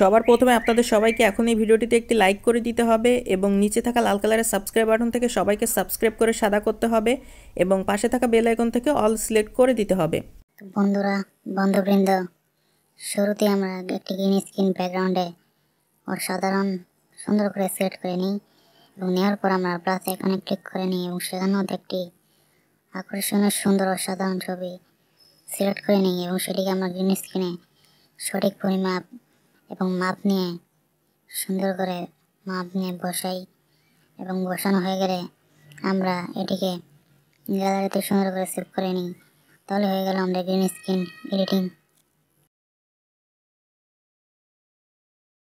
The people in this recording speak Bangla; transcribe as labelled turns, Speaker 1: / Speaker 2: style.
Speaker 1: সবার প্রথমে আপনাদের সবাইকে এখন এই ভিডিওটিতে একটি লাইক করে দিতে হবে এবং নিচে থাকা লাল কালারের সাবস্ক্রাইব বাটন থেকে সবাইকে সাবস্ক্রাইব করে সাদা করতে হবে এবং পাশে থাকা বেল আইকন থেকে অল সিলেক্ট করে দিতে হবে
Speaker 2: বন্ধুরা বন্ধুবৃন্দ শুরুতে আমরা একটি গ্রিন স্ক্রিন ব্যাকগ্রাউন্ডে ওর সাধারণ সুন্দর করে সেট করে নিই এবং নেওয়ার পর আমরা প্লাস এখানে ক্লিক করে নিই এবং সেখানেও একটি আকর্ষণীয় সুন্দর অসাধারণ ছবি সিলেক্ট করে নিই এবং সেটিকে আমরা গ্রিন স্ক্রিনে সঠিক পরিমাপ এবং মাপ নিয়ে সুন্দর করে মাপ নিয়ে বসাই এবং বসানো হয়ে গেলে আমরা এটিকে গ্যালারিতে সুন্দর করে সেভ করে নিই তাহলে হয়ে গেল আমরা গ্রিন স্ক্রিন এডিটিং